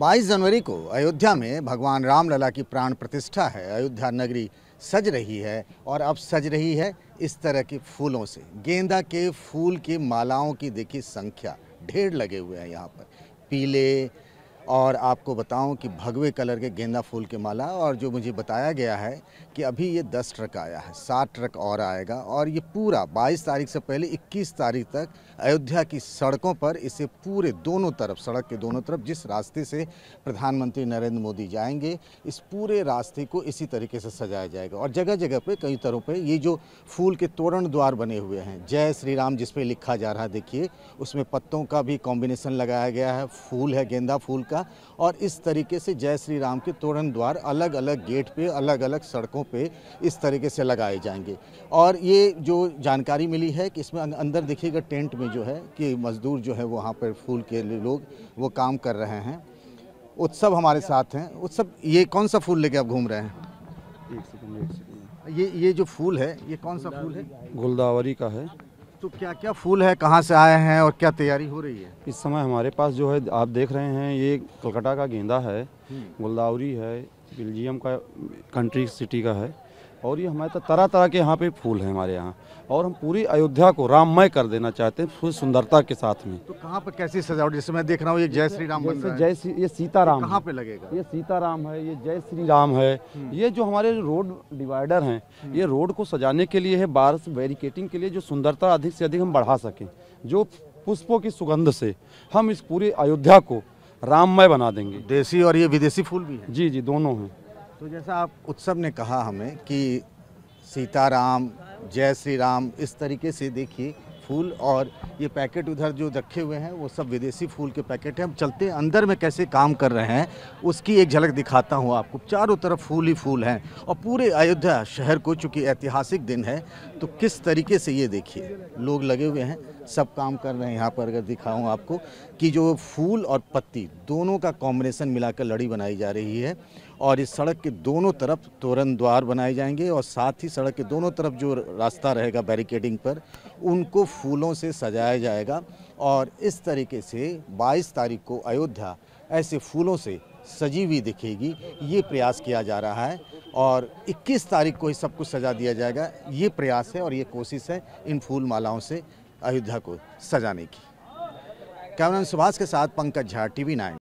22 जनवरी को अयोध्या में भगवान रामलला की प्राण प्रतिष्ठा है अयोध्या नगरी सज रही है और अब सज रही है इस तरह के फूलों से गेंदा के फूल की मालाओं की देखी संख्या ढेर लगे हुए हैं यहाँ पर पीले और आपको बताऊं कि भगवे कलर के गेंदा फूल के माला और जो मुझे बताया गया है कि अभी ये दस ट्रक आया है सात ट्रक और आएगा और ये पूरा बाईस तारीख से पहले इक्कीस तारीख तक अयोध्या की सड़कों पर इसे पूरे दोनों तरफ सड़क के दोनों तरफ जिस रास्ते से प्रधानमंत्री नरेंद्र मोदी जाएंगे इस पूरे रास्ते को इसी तरीके से सजाया जाएगा और जगह जगह पर कई तरह पर ये जो फूल के तोरण द्वार बने हुए हैं जय श्री राम जिसपे लिखा जा रहा है देखिए उसमें पत्तों का भी कॉम्बिनेसन लगाया गया है फूल है गेंदा फूल का का और इस तरीके से जय श्री राम के तोरण द्वार अलग अलग गेट पे अलग अलग सड़कों पे इस तरीके से लगाए जाएंगे और ये जो जानकारी मिली है कि इसमें अं-, अंदर देखिएगा टेंट में जो है कि मज़दूर जो है वहाँ पर फूल के लोग वो काम कर रहे हैं उत्सव हमारे साथ हैं उत्सव ये कौन सा फूल लेके आप घूम रहे हैं एक सेकंड एक सेकंड ये ये जो फूल है ये कौन सा फूल है गुलदावरी का है तो क्या क्या फूल है कहाँ से आए हैं और क्या तैयारी हो रही है इस समय हमारे पास जो है आप देख रहे हैं ये कलकत्ता का गेंदा है हम्म। गुलदावरी है बेल्जियम का कंट्री सिटी का है और ये हमारे तो तरह तरह के यहाँ पे फूल हैं हमारे यहाँ और हम पूरी अयोध्या को राममय कर देना चाहते हैं फूल सुंदरता के साथ में तो कहाँ पर कैसी सजावट जैसे मैं देख रहा हूँ ये जय श्री राम जैसे जय श्री ये सीताराम तो कहाँ पे लगेगा ये सीताराम है ये जय श्री राम है हम्म। ये जो हमारे रोड डिवाइडर हैं हम्म। ये रोड को सजाने के लिए है बारिश बैरिकेटिंग के लिए जो सुंदरता अधिक से अधिक हम बढ़ा सकें जो पुष्पों की सुगंध से हम इस पूरी अयोध्या को राममय बना देंगे देसी और ये विदेशी फूल भी है जी जी दोनों हैं तो जैसा आप उत्सव ने कहा हमें कि सीताराम जय श्री राम इस तरीके से देखिए फूल और ये पैकेट उधर जो रखे हुए हैं वो सब विदेशी फूल के पैकेट हैं हम चलते हैं अंदर में कैसे काम कर रहे हैं उसकी एक झलक दिखाता हूँ आपको चारों तरफ फूल ही फूल हैं और पूरे अयोध्या शहर को चूँकि ऐतिहासिक दिन है तो किस तरीके से ये देखिए लोग लगे हुए हैं सब काम कर रहे हैं यहाँ पर अगर दिखाऊँ आपको कि जो फूल और पत्ती दोनों का कॉम्बिनेशन मिलाकर लड़ी बनाई जा रही है और इस सड़क के दोनों तरफ तोरण द्वार बनाए जाएंगे और साथ ही सड़क के दोनों तरफ जो रास्ता रहेगा बैरिकेडिंग पर उनको फूलों से सजाया जाएगा और इस तरीके से 22 तारीख को अयोध्या ऐसे फूलों से सजी हुई दिखेगी ये प्रयास किया जा रहा है और 21 तारीख को ही सब कुछ सजा दिया जाएगा ये प्रयास है और ये कोशिश है इन फूल मालाओं से अयोध्या को सजाने की कैमरा सुभाष के साथ पंकज झा टीवी नाइन